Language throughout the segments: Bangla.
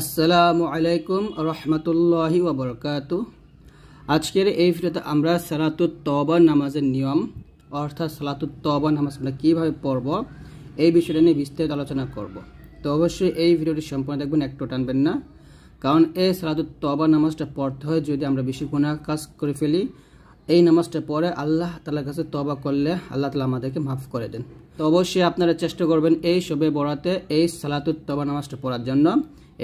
আসসালামু আলাইকুম রহমতুল্লাহ ওবরকাত আজকের এই ভিডিওতে আমরা সালাতুত তবা নামাজের নিয়ম অর্থাৎ সালাতুত তবা নামাজ আমরা কীভাবে পড়ব এই বিষয়টা নিয়ে বিস্তারিত আলোচনা করব তো অবশ্যই এই ভিডিওটি সম্পূর্ণ দেখবেন একটু টানবেন না কারণ এই সালাতুত তবা নামাজটা পড়তে হয় যদি আমরা বেশি গুণা কাজ করে ফেলি এই নামাজটা পড়ে আল্লাহ তালার কাছে তবা করলে আল্লাহ তালা আমাদেরকে মাফ করে দেন তো অবশ্যই আপনারা চেষ্টা করবেন এই সবে বড়াতে এই সালাতুত তবা নামাজটা পড়ার জন্য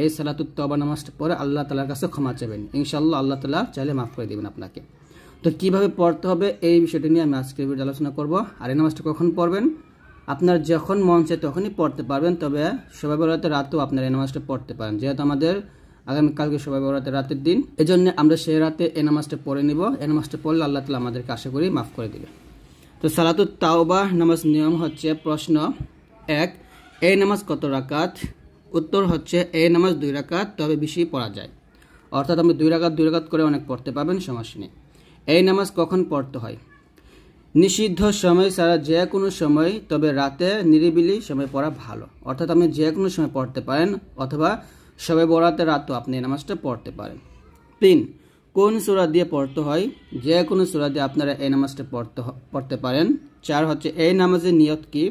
এই সালাতুত তবা নামাজটা পরে আল্লাহ তালার কাছে ক্ষমা চাইবেন ইনশাল্লাহ আল্লাহ তালা চাইলে মাফ করে দেবেন আপনাকে তো কিভাবে পড়তে হবে এই বিষয়টি নিয়ে আমি আজকের ভিডিও আলোচনা করব আর এই নামাজটা কখন পড়বেন আপনার যখন মন চায় তখনই পড়তে পারবেন তবে সবাই বরাতে রাতেও আপনার এই নামাজটা পড়তে পারেন যেহেতু আমাদের আগামীকালকে সবাই বরাতে রাতের দিন এজন্য আমরা সেই রাতে এ নামাজটা পড়ে নিব এ নামাজটা পড়লে আল্লাহ তালা আমাদেরকে আশা করি মাফ করে দেবে তো সালাতুত তাওবা নামাজ নিয়ম হচ্ছে প্রশ্ন এক এই নামাজ কত রাকাত উত্তর হচ্ছে এ নামাজ দুই রাকাত তবে বেশি পড়া যায় অর্থাৎ আপনি দুই রাকাত দুই রাকাত করে অনেক পড়তে পাবেন সমস্যা নেই এই নামাজ কখন পড়তে হয় নিষিদ্ধ সময় ছাড়া যে কোনো সময় তবে রাতে নিরিবিলি সময় পড়া ভালো অর্থাৎ আপনি যে কোনো সময় পড়তে পারেন অথবা সবে বরাতে রাতও আপনি এই নামাজটা পড়তে পারেন তিন কোন সুরা দিয়ে পড়তে হয় যে কোনো সুরা দিয়ে আপনারা এই নামাজটা পড়তে পড়তে পারেন চার হচ্ছে এই নামাজের নিয়ত কী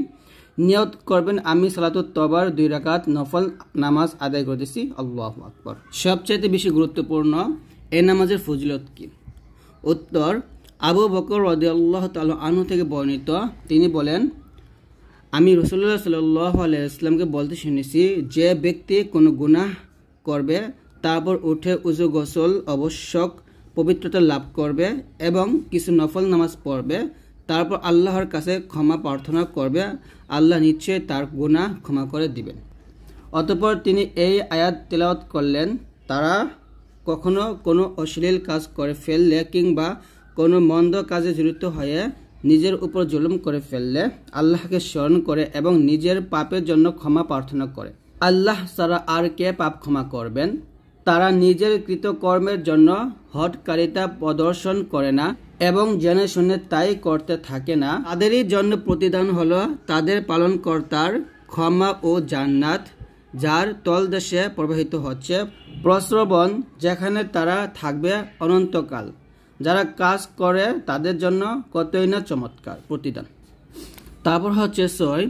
নিয়ত করবেন আমি সালাতুত তবার দুই রাকাত নফল নামাজ আদায় করতেছি আল্লাহ আকবর সবচাইতে বেশি গুরুত্বপূর্ণ এ নামাজের ফজিলত কি উত্তর আবু বকর রদি আল্লাহ আনু থেকে বর্ণিত তিনি বলেন আমি রসুল্লাহ সাল্লাহ আলাইসলামকে বলতে শুনেছি যে ব্যক্তি কোনো গুনাহ করবে তারপর উঠে উজু গোসল আবশ্যক পবিত্রতা লাভ করবে এবং কিছু নফল নামাজ পড়বে তারপর আল্লাহর কাছে ক্ষমা প্রার্থনা করবে আল্লাহ নিশ্চয়ই তার গুণা ক্ষমা করে দিবেন অতপর তিনি এই আয়াত তেলাওয়াত করলেন তারা কখনো কোনো অশ্লীল কাজ করে ফেললে কিংবা কোনো মন্দ কাজে জড়িত হয়ে নিজের উপর জুলুম করে ফেললে আল্লাহকে স্মরণ করে এবং নিজের পাপের জন্য ক্ষমা প্রার্থনা করে আল্লাহ ছাড়া আর কে পাপ ক্ষমা করবেন তারা নিজের কৃতকর্মের জন্য হটকারিতা প্রদর্শন করে না এবং জেনে শুনে তাই করতে থাকে না তাদেরই জন্য প্রতিদান হলো তাদের পালনকর্তার ক্ষমা ও জান্নাত যার তলদেশে প্রবাহিত হচ্ছে প্রশ্রবণ যেখানে তারা থাকবে অনন্তকাল যারা কাজ করে তাদের জন্য কতই না চমৎকার প্রতিদান তারপর হচ্ছে ছয়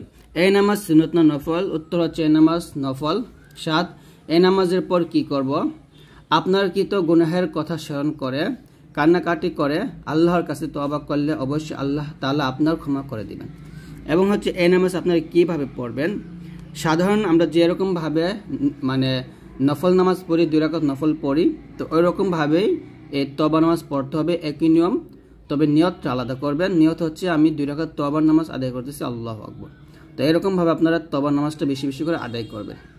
এই নামাজ সিনতনা নফল উত্তর হচ্ছে এই নামাজ নফল সাত এ নামাজের পর কি করব। আপনার কি তো গুনাহের কথা স্মরণ করে কান্নাকাটি করে আল্লাহর কাছে অবাক করলে অবশ্যই আল্লাহ তালা আপনার ক্ষমা করে দিবেন এবং হচ্ছে এ নামাজ আপনারা কীভাবে পড়বেন সাধারণ আমরা যেরকমভাবে মানে নফল নামাজ পড়ি দুই রাকাত নফল পড়ি তো ওই রকমভাবেই এই তবা নামাজ পড়তে হবে একই নিয়ম তবে নিয়তটা আলাদা করবেন নিয়ত হচ্ছে আমি দুই রাকাত তবা নামাজ আদায় করতেছি আল্লাহ আকবর তো এরকমভাবে আপনারা তবা নামাজটা বেশি বেশি করে আদায় করবেন